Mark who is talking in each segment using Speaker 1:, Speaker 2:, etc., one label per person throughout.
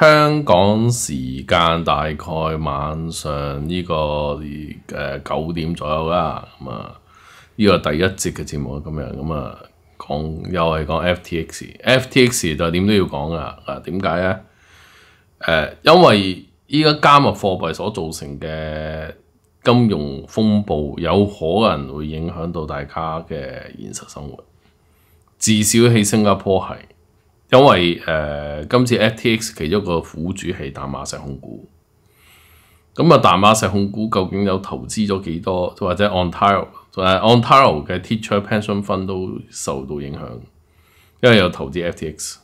Speaker 1: 香港时间大概晚上呢个诶九点左右啦，咁啊呢个第一节嘅节目咁样，咁啊讲又系讲 FTX，FTX 就点都要讲啊，啊点解咧？诶，因为。依家加密貨幣所造成嘅金融風暴，有可能會影響到大家嘅現實生活。至少喺新加坡係，因為誒今次 FTX 其中一個苦主係大馬石控股。咁啊，大馬石控股究竟有投資咗幾多，或者 ontario 同 ontario 嘅 teacher pension fund 都受到影響，因為有投資 FTX。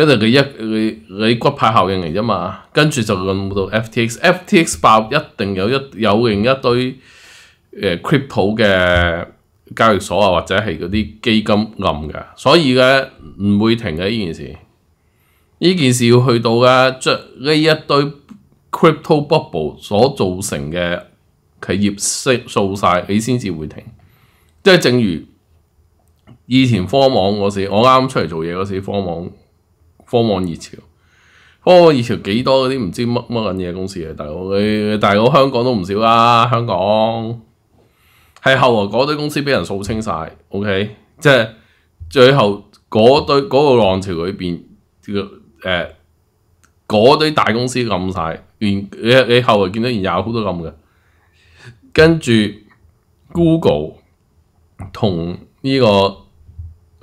Speaker 1: 因为佢一你你骨牌效应嚟啫嘛，跟住就轮到 FTX，FTX 爆一定有一有另一堆诶 crypto 嘅交易所啊，或者系嗰啲基金暗嘅，所以咧唔会停嘅呢件事，呢件事要去到咧，将呢一堆 crypto bubble 所造成嘅企业息扫晒，你先至会停。即系正如以前科网嗰时，我啱啱出嚟做嘢嗰时科网。科網熱潮，科網熱潮幾多嗰啲唔知乜乜緊嘢公司嘅大佬？你大佬香港都唔少啦，香港係後來嗰堆公司俾人掃清晒 OK，即係最後嗰堆嗰個浪潮裏邊，個誒嗰堆大公司冧晒，連你你後來見到連 Yahoo 都冧嘅，跟住 Google 同呢個。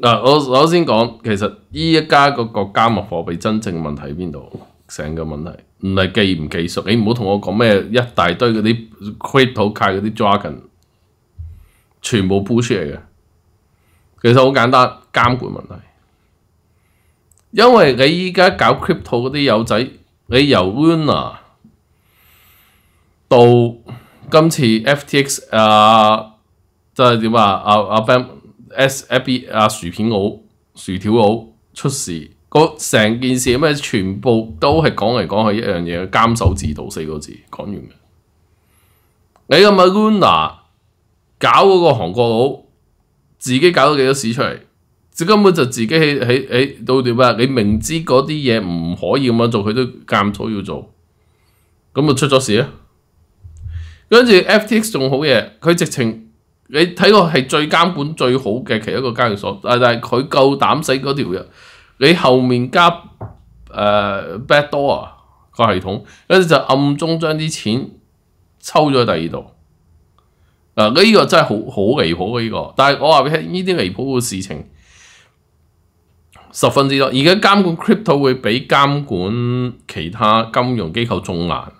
Speaker 1: 嗱，我首先講，其實呢一家個國家物貨幣真正問題喺邊度？成個問題唔係技唔技術，你唔好同我講咩一大堆嗰啲 c r y p t o c u r r 嗰啲 dragon，全部 push 出嚟嘅。其實好簡單，監管問題。因為你依家搞 c r y p t o 嗰啲友仔，你由 w u n n e r 到今次 FTX 啊，即係點啊？阿阿 Ben。s F b 啊薯片佬薯条佬出事，个成件事咩？全部都系讲嚟讲去一样嘢，监守自盗四个字讲完嘅。你咁咪 l u n a 搞嗰个韩国佬，自己搞咗几多屎出嚟？佢根本就自己喺喺喺到点啊？你明知嗰啲嘢唔可以咁样做，佢都监操要做，咁就出咗事啊！跟住 FTX 仲好嘢，佢直情。你睇過係最監管最好嘅其一個交易所，但係佢夠膽死嗰條人，你後面加誒 b a d d o o r 個系統，跟住就暗中將啲錢抽咗第二度。嗱呢個真係好好離譜嘅呢個，但係我話俾你聽，呢啲離譜嘅事情十分之多。而家監管 crypto 會比監管其他金融機構仲難。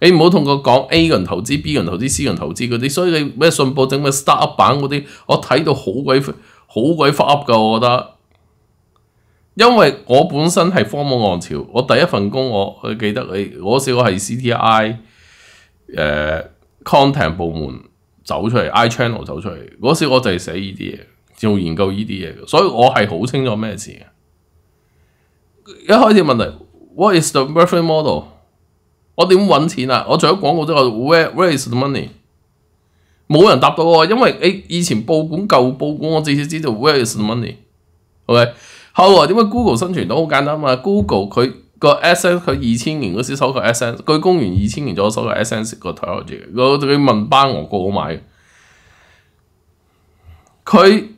Speaker 1: 你唔好同我講 A 個人投資、B 個人投資、C 個人投資嗰啲，所以你咩信報整咩 start up 版嗰啲，我睇到好鬼好鬼 f u p 噶，我覺得。因為我本身係方夢浪潮，我第一份工我佢記得你嗰時我係 CTI 誒 content 部門走出嚟，I channel 走出嚟，嗰時我就係寫呢啲嘢，做研究呢啲嘢嘅，所以我係好清楚咩事一開始問題 w h a t is the r e f e r e n c e model？我點揾錢啊？我除咗廣告之外，where where is the money？冇人答到我，因為誒以前報館舊報館，我至少知道 where is the money。OK，來點解 Google 生存到好簡單啊？Google 佢個 SS 佢二千年嗰時收 e SS，佢公元二千年就收 e SS 個台字，我佢問班我個買嘅，佢。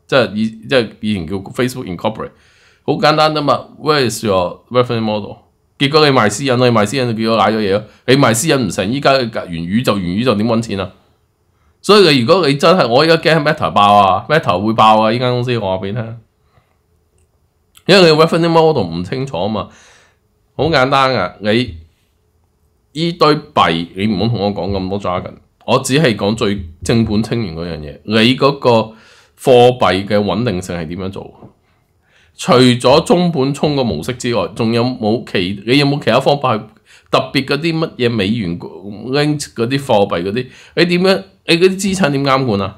Speaker 1: 即系以，即系以前叫 Facebook Incorporate，好簡單啫嘛。Where is your r e f e r e n c e model？結果你賣私隱，你賣私隱，你叫果賴咗嘢咯。你賣私隱唔成，依家佢元宇就元宇就點揾錢啊？所以你如果你真係，我依家驚 Meta 爆啊，Meta 會爆啊！依間公司我話俾你聽，因為你 r e f e r e n c e model 唔清楚啊嘛。好簡單噶，你依堆幣你唔好同我講咁多 jargon，我只係講最正本清源嗰樣嘢。你嗰個貨幣嘅穩定性係點樣做？除咗中本聰嘅模式之外，仲有冇其你有冇其他方法？特別嗰啲乜嘢美元拎嗰啲貨幣嗰啲，你點樣？你嗰啲資產點監管啊？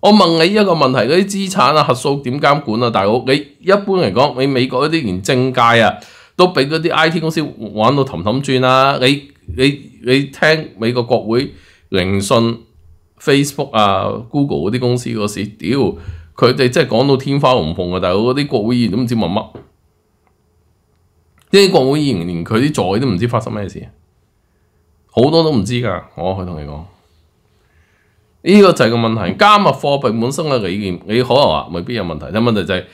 Speaker 1: 我問你一個問題：嗰啲資產啊、核數點監管啊？大佬，你一般嚟講，你美國嗰啲連政界啊，都俾嗰啲 I T 公司玩到氹氹轉啦！你你你聽美國國會聆訊。Facebook 啊、Google 嗰啲公司嗰事，屌佢哋真系讲到天花龙凤啊！但佬我啲國會議員都唔知問乜，啲國會議員連佢啲座都唔知發生咩事，好多都唔知噶，我可以同你講。呢個就係個問題，加密貨幣本身嘅理念，你可能話未必有問題。問題就係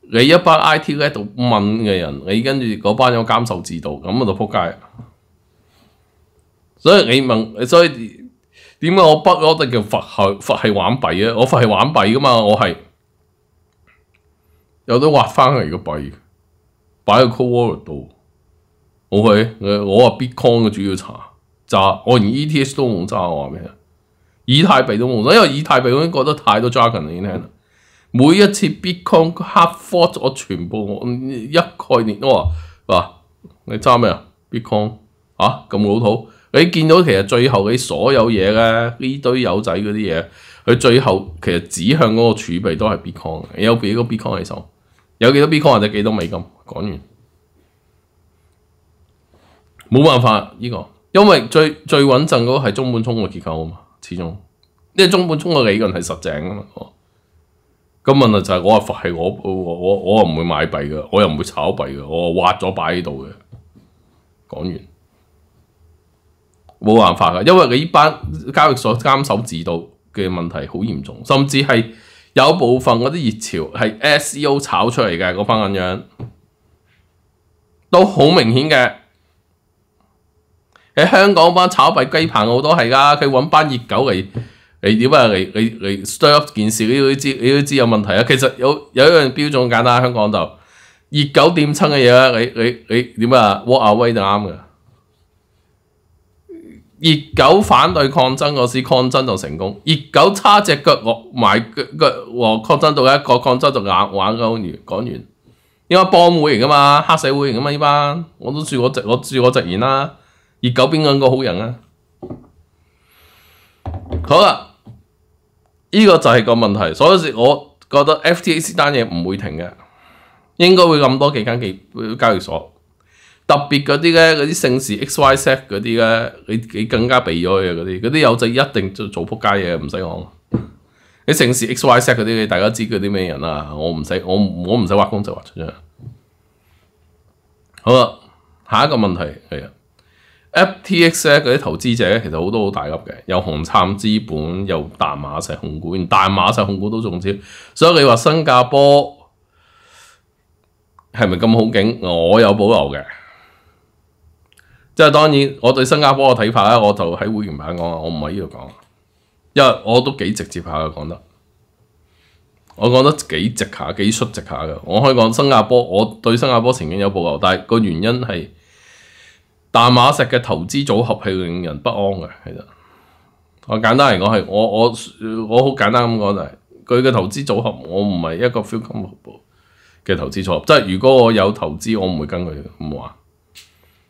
Speaker 1: 你一班 IT 喺度問嘅人，你跟住嗰班有監守自度，咁我就仆街。所以你問，所以。點解我不我哋叫佛系佛系玩幣啊？我佛係玩幣噶嘛？我係有得挖翻嚟嘅幣，擺喺 c o l d w a l l e t 度。OK，我話 Bitcoin 嘅主要查揸，我連 ETH 都冇揸。我話咩啊？以太幣都冇，因為以太幣我已覺得太多 Dragon。你聽啦，每一次 Bitcoin 黑 f a 我全部我一概念都話，話你揸咩啊？Bitcoin 啊咁老土。你見到其實最後嘅所有嘢咧，呢堆友仔嗰啲嘢，佢最後其實指向嗰個儲備都係 Bitcoin，有幾多 Bitcoin 喺手？有幾多 Bitcoin 或者幾多美金？講完，冇辦法呢個，因為最最穩陣嗰個係中本聰嘅結構啊嘛，始終，因為中本聰嘅理論係實正啊嘛。咁問題就係我係我我我我唔會買幣嘅，我又唔會炒幣嘅，我挖咗擺喺度嘅。講完。冇辦法噶，因為你班交易所監守自盜嘅問題好嚴重，甚至係有部分嗰啲熱潮係 SEO 炒出嚟嘅嗰班咁樣，都好明顯嘅。喺香港班炒幣雞棚好多係噶，佢揾班熱狗嚟嚟點啊嚟嚟嚟 s t r e p h 件事，你都知你都知有問題啊。其實有有一樣標準簡單，香港就熱狗掂親嘅嘢你你你點啊？what a y 就啱嘅。熱狗反對抗爭個時，抗爭就成功；熱狗差只腳惡埋腳腳，和抗爭到一個抗爭就硬玩歐完港完，因為幫會嚟噶嘛，黑社會嚟噶嘛呢班，我都住我直我住我直言啦。熱狗邊個好人啊？好啦，呢個就係個問題，所以我覺得 FTX 單嘢唔會停嘅，應該會咁多幾間幾交易所。特別嗰啲咧，嗰啲姓氏 X、Y、Z 嗰啲咧，你你更加避咗嘅嗰啲嗰啲有仔一定做做仆街嘢，唔使講。你姓氏 X、Y、Z 嗰啲，大家知佢啲咩人啦？我唔使，我我唔使挖工就挖出嚟。好啦，下一個問題係啊，FTX 咧嗰啲投資者其實好多好大粒嘅，有紅杉資本，有大馬石控股，連大馬石控股都中招。所以你話新加坡係咪咁好景？我有保留嘅。即系当然，我对新加坡嘅睇法咧，我就喺会员版讲啊，我唔系呢度讲，因为我都几直接下嘅讲得，我讲得几直下，几率直下嘅。我可以讲新加坡，我对新加坡曾经有保留，但系个原因系大马石嘅投资组合系令人不安嘅。其實我简单嚟讲系，我我我好简单咁讲就系，佢嘅投资组合我唔系一个 feel comfortable 嘅投资组合，即系如果我有投资，我唔会跟佢咁话。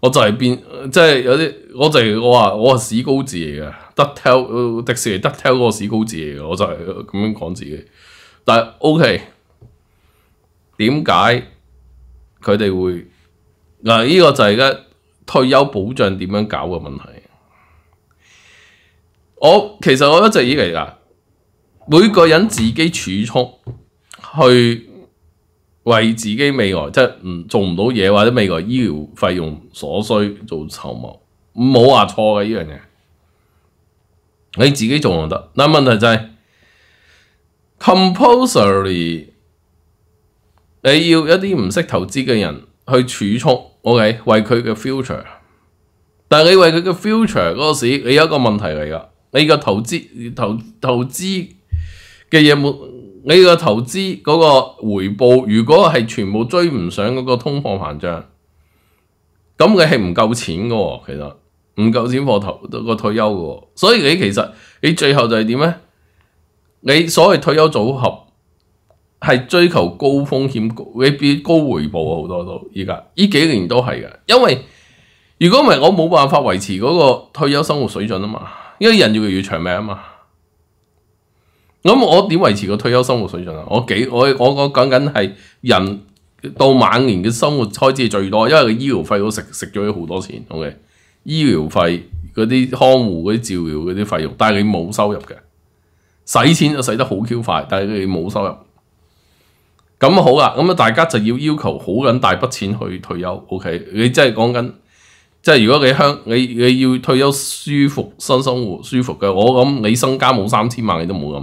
Speaker 1: 我就系变，即系有啲，我就系我话我系史高治嚟嘅，得 tell 迪士尼得 tell 嗰个史高治嚟嘅，我就系咁样讲自己。但系 OK，点解佢哋会嗱？呢个就系而家退休保障点样搞嘅问题。我其实我一直以嚟啊，每个人自己储蓄去。为自己未来即系唔做唔到嘢，或者未来医疗费用所需做筹谋，冇话错嘅呢样嘢。你自己做就得，但问题就系 c o m p u l s o r y 你要一啲唔识投资嘅人去储蓄，OK，为佢嘅 future。但系你为佢嘅 future 嗰时，你有一个问题嚟噶，你个投资投投资嘅嘢冇。你個投資嗰個回報，如果係全部追唔上嗰個通貨膨脹，咁你係唔夠錢嘅喎。其實唔夠錢貨投個退休嘅喎，所以你其實你最後就係點咧？你所謂退休組合係追求高風險高回高回報好多都依家依幾年都係噶，因為如果唔係我冇辦法維持嗰個退休生活水準啊嘛，因為人越嚟越長命啊嘛。咁我点维持个退休生活水准啊？我几我我我讲紧系人到晚年嘅生活开支最多，因为个医疗费都食食咗好多钱。O K，医疗费嗰啲看护嗰啲照料嗰啲费用，但系你冇收入嘅，使钱就使得好 Q 快，但系你冇收入。咁好啦，咁啊大家就要要求好紧大笔钱去退休。O K，你真系讲紧，即系如果你香你你要退休舒服新生活舒服嘅，我谂你身家冇三千万你都冇咁。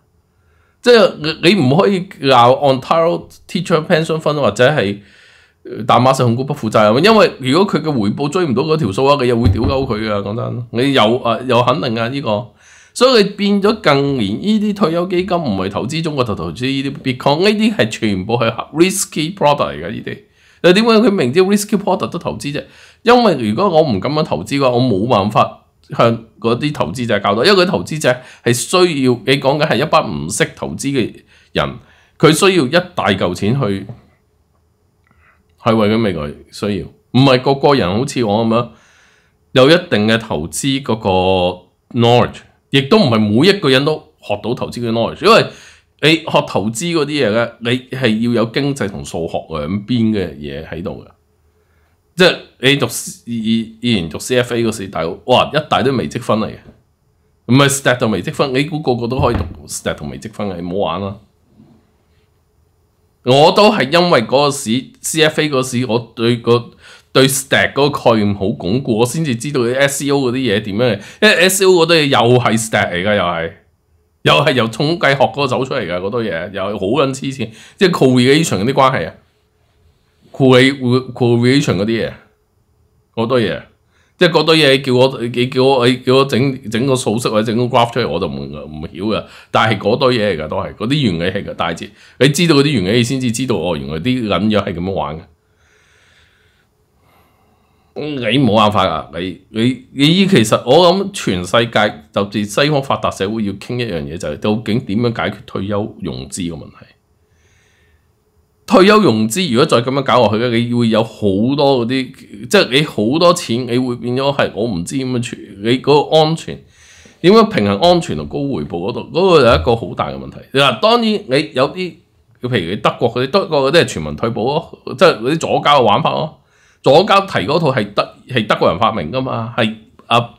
Speaker 1: 即係你唔可以鬧 ontario teacher pension fund 或者係大馬上控股不負責任，因為如果佢嘅回報追唔到嗰條數話，你又會屌鳩佢嘅講真，你有啊有肯定啊呢個，所以變咗近年呢啲退休基金唔係投資中國就投資呢啲，b c 別 e 呢啲係全部係 risky product 嚟噶呢啲。你點解佢明知 risky product 都投資啫？因為如果我唔咁樣投資嘅話，我冇辦法。向嗰啲投資者教多，因為佢投資者係需要你講緊係一班唔識投資嘅人，佢需要一大嚿錢去，係為咗未來需要，唔係個個人好似我咁樣有一定嘅投資嗰個 knowledge，亦都唔係每一個人都學到投資嘅 knowledge，因為你學投資嗰啲嘢咧，你係要有經濟同數學兩邊嘅嘢喺度嘅。即係你讀以以前讀 CFA 嗰四大，哇一大堆微積分嚟嘅，唔係 stat 同微積分。你估個個都可以讀 stat 同微積分嘅？唔好玩啦！我都係因為嗰個 CFA 嗰時，我對个对 stat 嗰個概念好鞏固，我先至知道啲 s e o 嗰啲嘢點樣。因為 s e o 嗰啲嘢又係 stat 嚟噶，又係又係由統計學嗰個走出嚟噶嗰堆嘢，又好捻黐線，即係 correlation 嗰啲關係啊！c r e a t i o n 嗰啲嘢好多嘢，即係嗰堆嘢叫我你叫我你叫我整整個數式或者整個 graph 出嚟，我就唔唔曉噶。但係嗰堆嘢嚟噶都係嗰啲原理嚟噶，大致。你知道嗰啲原理你先至知道哦，原來啲撚樣係咁樣玩嘅。你冇辦法啊！你你你其實我諗全世界就住西方發達社會要傾一樣嘢就係究竟點樣解決退休融資嘅問題？退休融資如果再咁樣搞落去咧，你會有好多嗰啲，即係你好多錢，你會變咗係我唔知點樣存，你嗰個安全點樣平衡安全同高回報嗰度，嗰個就一個好大嘅問題。嗱，當然你有啲，譬如你德國嗰啲，德國嗰啲係全民退保咯，即係嗰啲左交嘅玩法咯，左交提嗰套係德係德國人發明噶嘛，係阿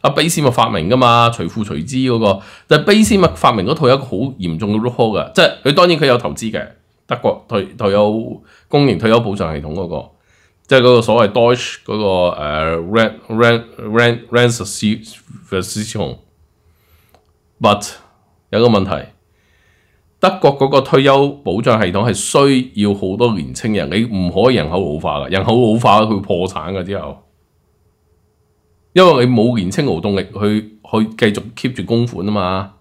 Speaker 1: 阿卑斯麥發明噶嘛，隨付隨支嗰個，但係卑斯麥發明嗰套有一個好嚴重嘅 r o o p h o l e 噶，即係佢當然佢有投資嘅。德國退退休公營退休保障系統嗰個，即係嗰個所謂 d 國嗰個誒 rent rent rent rent system，but 有個問題，德國嗰個退休保障系統係需要好多年青人，你唔可以人口老化噶，人口老化佢破產噶之後，因為你冇年青勞動力去去繼續 keep 住公款啊嘛，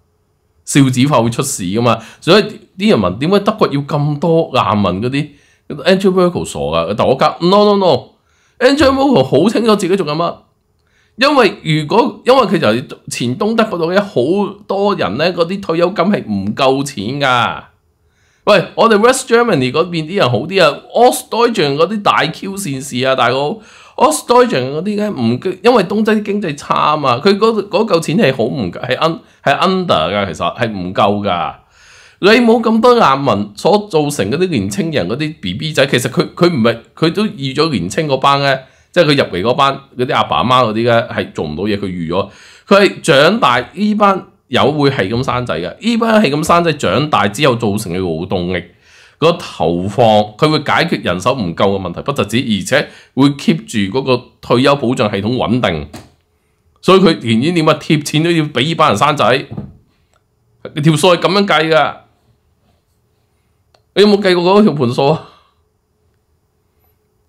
Speaker 1: 少子化會出事噶嘛，所以。啲人問點解德國要咁多亞民嗰啲 Anglo e Merkel 傻噶？但我講 no no no，Anglo e Merkel 好清楚自己做緊乜，因為如果因為佢就前東德嗰度咧，好多人咧嗰啲退休金係唔夠錢噶。喂，我哋 West Germany 嗰邊啲人好啲啊 o s t d e u t s c 嗰啲大 Q 善事啊，大佬 o s t d e u t s c 嗰啲咧唔，因為東西經濟差啊，佢嗰嗰嚿錢係好唔係 under 噶，其實係唔夠噶。你冇咁多難民所造成嗰啲年青人嗰啲 B B 仔，其實佢佢唔系佢都預咗年青嗰班咧，即係佢入嚟嗰班嗰啲阿爸阿媽嗰啲咧係做唔到嘢，佢預咗佢係長大呢班有會係咁生仔嘅，呢班係咁生仔長大之後造成嘅劳動力個投放，佢會解決人手唔夠嘅問題，不就止，而且會 keep 住嗰個退休保障系統穩定，所以佢仍然點啊貼錢都要俾呢班人生仔，條數係咁樣計㗎。你有冇计过嗰条盘数啊？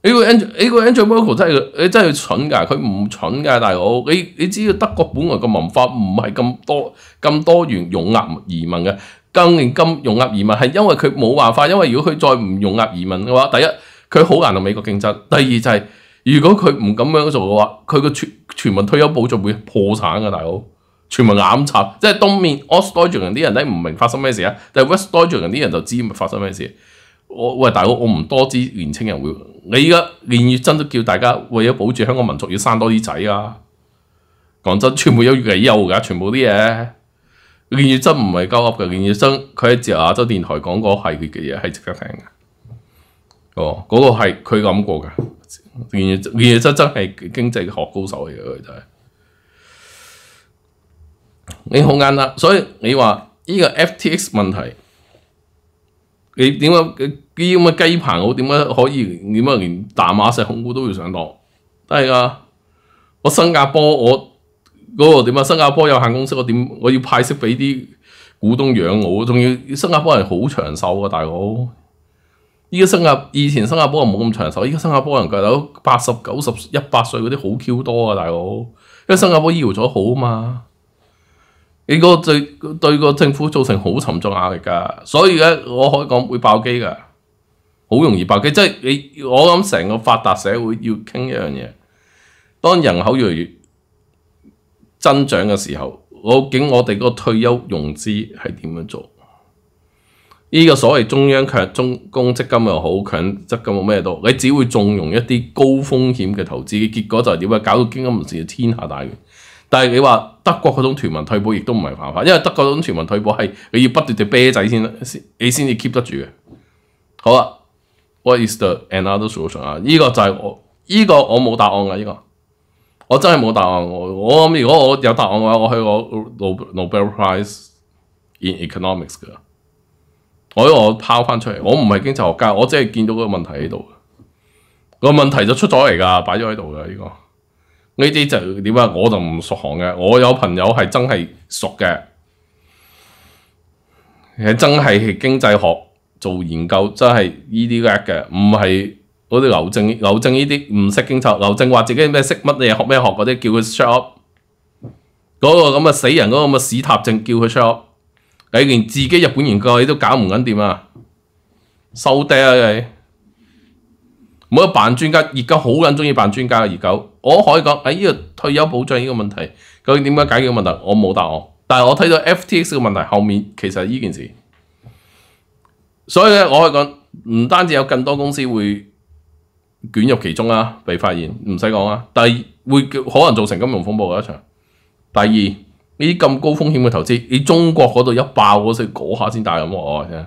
Speaker 1: 你个 Ang，呢个 Angelo 真系佢，真系蠢噶，佢唔蠢噶，大佬。你你知道德国本来个文化唔系咁多咁多元，容纳移民嘅，更连咁容纳移民系因为佢冇办法，因为如果佢再唔容纳移民嘅话，第一佢好难同美国竞争，第二就系如果佢唔咁样做嘅话，佢个全全民退休保障会破产噶，大佬。全部掩插，即係東面 Ostend 啲人咧唔明發生咩事啊，但係 Westend 啲人就知發生咩事。我喂大佬，我唔多知年青人會，你而家連月增都叫大家為咗保住香港民族要生多啲仔啊！講真，全部有退休㗎，全部啲嘢。連月增唔係鳩噏嘅，連月增佢喺自由亞洲電台講過係嘅嘢係值得聽嘅。哦，嗰個係佢諗過嘅。連月增真係經濟學高手嚟嘅，佢真係。你好啱啦，所以你話呢個 FTX 問題，你點啊？啲咁嘅雞棚我點解可以點解連大馬石控股都要上當，都係噶。我新加坡我嗰個點啊？新加坡有限公司我點？我要派息俾啲股東養我，仲要新加坡人好長壽啊！大佬，依家新加坡以前新加坡人冇咁長壽，依家新加坡人計到八十九十一百歲嗰啲好 Q 多啊！大佬，因為新加坡醫療咗好啊嘛。你个對对個政府造成好沉重壓力噶，所以咧，我可以講會爆機噶，好容易爆機。即係你，我諗成個發達社會要傾一樣嘢，當人口越越增長嘅時候，我竟我哋個退休融資係點樣做？呢個所謂中央強中公积金又好，強積金冇咩都，你只會縱容一啲高風險嘅投資，結果就係點啊？搞到基金唔善，天下大亂。但系你话德国嗰种全民退保亦都唔系辦法，因为德国嗰种全民退保系你要不断地啤仔先，你先至 keep 得住嘅。好啦，What is the another solution 啊？依个就系我，依个我冇答案噶，依个我真系冇答案。我我如果我有答案嘅话，我系我 o b e l prize in economics 噶。我我抛翻出嚟，我唔系经济学家，我只系见到个问题喺度，个问题就出咗嚟噶，摆咗喺度噶，呢个。呢啲就點啊？我就唔熟行嘅。我有朋友係真係熟嘅，系真係經濟學做研究，真係呢啲叻嘅。唔係嗰啲劉正、劉正呢啲唔識經濟。劉正話自己咩識乜嘢學咩學嗰啲，叫佢 s h o up。嗰個咁嘅死人，嗰個咁嘅屎塔正叫佢 s h o up。你連自己日本研究你都搞唔緊掂啊？收爹啊你！每个扮專家，而家好緊中意扮專家嘅而家，我可以講，哎，呢個退休保障呢個問題，究竟點樣解決嘅問題？我冇答案。但係我睇到 FTX 嘅問題，後面其實呢件事，所以咧，我可以講，唔單止有更多公司會捲入其中啦，被發現，唔使講啦，第二會可能造成金融風暴嘅一場。第二呢啲咁高風險嘅投資，你中國嗰度一爆嗰時，嗰下先大咁喎，我聽。